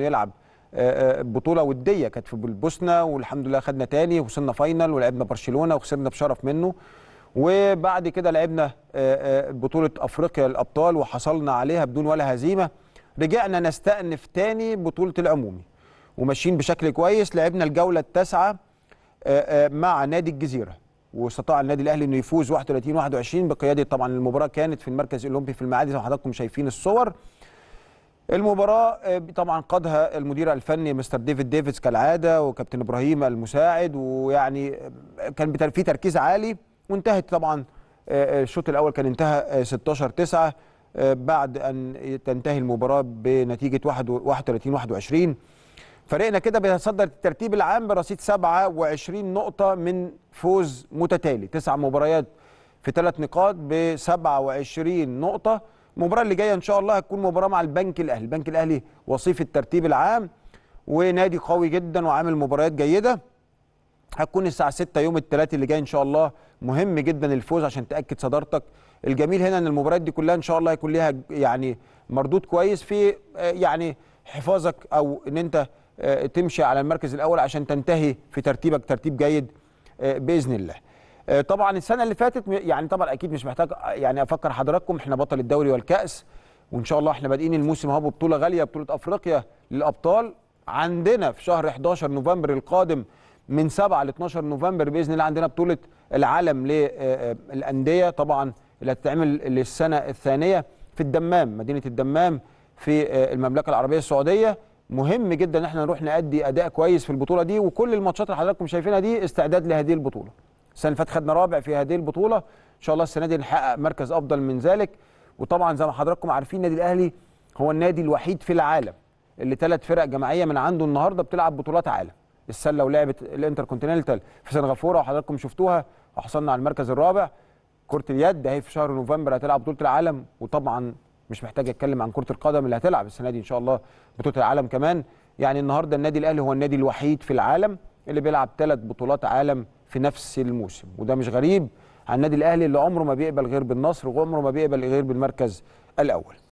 يلعب آه، آه، بطوله وديه كانت في البوسنه والحمد لله خدنا تاني وصلنا فاينل ولعبنا برشلونه وخسرنا بشرف منه وبعد كده لعبنا آه، بطوله افريقيا الابطال وحصلنا عليها بدون ولا هزيمه رجعنا نستأنف تاني بطوله العمومي وماشيين بشكل كويس لعبنا الجوله التاسعه مع نادي الجزيره واستطاع النادي الاهلي انه يفوز 31 21 بقياده طبعا المباراه كانت في المركز الاولمبي في المعادي زي ما حضراتكم شايفين الصور المباراة آه، طبعا قادها المدير الفني مستر ديفيد ديفيدز كالعادة وكابتن إبراهيم المساعد ويعني آه، كان في تركيز عالي وانتهت طبعا آه، الشوط الأول كان انتهى 16 9 بعد أن تنتهي المباراة بنتيجة 31 21 فريقنا كده بيتصدر الترتيب العام برصيد 27 نقطة من فوز متتالي تسع مباريات في ثلاث نقاط ب 27 نقطه المباراه اللي جايه ان شاء الله هتكون مباراه مع البنك الاهلي البنك الاهلي وصيف الترتيب العام ونادي قوي جدا وعامل مباريات جيده هتكون الساعه 6 يوم الثلاث اللي جاي ان شاء الله مهم جدا الفوز عشان تاكد صدارتك الجميل هنا ان المباريات دي كلها ان شاء الله هيكون ليها يعني مردود كويس في آه، يعني حفاظك او ان انت آه، تمشي على المركز الاول عشان تنتهي في ترتيبك ترتيب جيد آه، باذن الله آه، طبعا السنه اللي فاتت يعني طبعا اكيد مش محتاج آه، يعني افكر حضراتكم احنا بطل الدوري والكاس وان شاء الله احنا بادئين الموسم اهو ببطوله غاليه بطوله افريقيا للابطال عندنا في شهر 11 نوفمبر القادم من 7 ل 12 نوفمبر باذن الله عندنا بطوله العالم للانديه آه، طبعا اللي هتتعمل للسنه الثانيه في الدمام مدينه الدمام في المملكه العربيه السعوديه مهم جدا ان احنا نروح نادي اداء كويس في البطوله دي وكل الماتشات اللي حضراتكم شايفينها دي استعداد لهذه البطوله السنه اللي فاتت خدنا رابع في هذه البطوله ان شاء الله السنه دي نحقق مركز افضل من ذلك وطبعا زي ما حضراتكم عارفين النادي الاهلي هو النادي الوحيد في العالم اللي ثلاث فرق جماعيه من عنده النهارده بتلعب بطولات عالم السله ولعبت الانتر كونتيننتال في سنغافوره وحضراتكم شفتوها وحصلنا على المركز الرابع كره اليد اهي في شهر نوفمبر هتلعب بطوله العالم وطبعا مش محتاج اتكلم عن كره القدم اللي هتلعب السنه دي ان شاء الله بطوله العالم كمان يعني النهارده النادي الاهلي هو النادي الوحيد في العالم اللي بيلعب ثلاث بطولات عالم في نفس الموسم وده مش غريب عن النادي الاهلي اللي عمره ما بيقبل غير بالنصر وعمره ما بيقبل غير بالمركز الاول